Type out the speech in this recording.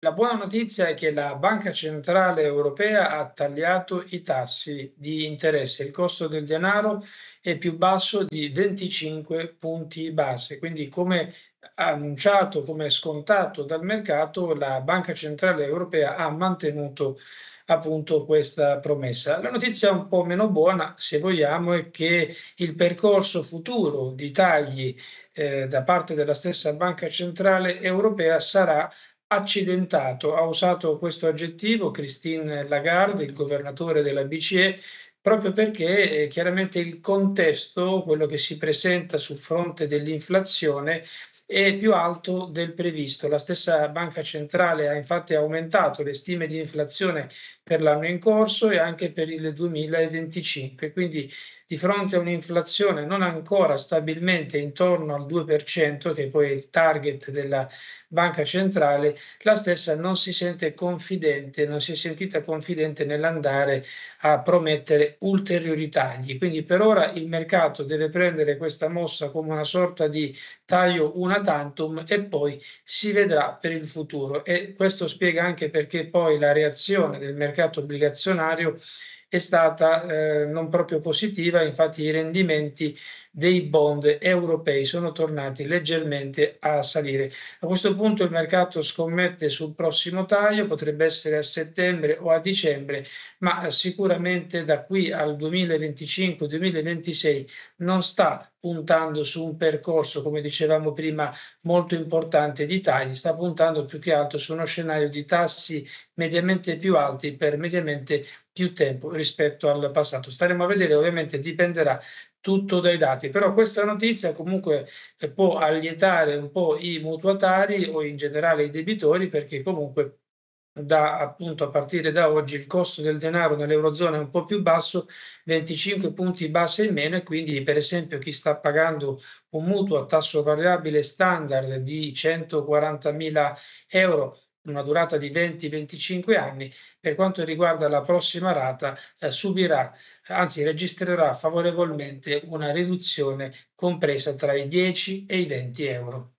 La buona notizia è che la Banca Centrale Europea ha tagliato i tassi di interesse, il costo del denaro è più basso di 25 punti base, quindi come annunciato, come scontato dal mercato, la Banca Centrale Europea ha mantenuto appunto questa promessa. La notizia un po' meno buona, se vogliamo, è che il percorso futuro di tagli eh, da parte della stessa Banca Centrale Europea sarà accidentato, ha usato questo aggettivo Christine Lagarde, il governatore della BCE, proprio perché eh, chiaramente il contesto, quello che si presenta sul fronte dell'inflazione, è più alto del previsto. La stessa Banca Centrale ha infatti aumentato le stime di inflazione per l'anno in corso e anche per il 2025. Quindi di fronte a un'inflazione non ancora stabilmente intorno al 2%, che poi è il target della banca centrale, la stessa non si sente confidente, non si è sentita confidente nell'andare a promettere ulteriori tagli. Quindi per ora il mercato deve prendere questa mossa come una sorta di taglio una tantum e poi si vedrà per il futuro e questo spiega anche perché poi la reazione del mercato obbligazionario è stata eh, non proprio positiva, infatti i rendimenti dei bond europei sono tornati leggermente a salire. A questo punto il mercato scommette sul prossimo taglio, potrebbe essere a settembre o a dicembre, ma sicuramente da qui al 2025-2026 non sta puntando su un percorso, come dicevamo prima, molto importante di tagli, sta puntando più che altro su uno scenario di tassi mediamente più alti per mediamente più tempo rispetto al passato. Staremo a vedere, ovviamente dipenderà tutto dai dati, però questa notizia comunque eh, può allietare un po' i mutuatari o in generale i debitori perché comunque da, appunto a partire da oggi il costo del denaro nell'Eurozona è un po' più basso, 25 punti base in meno e quindi per esempio chi sta pagando un mutuo a tasso variabile standard di 140.000 euro una durata di 20-25 anni, per quanto riguarda la prossima rata eh, subirà, anzi registrerà favorevolmente una riduzione compresa tra i 10 e i 20 euro.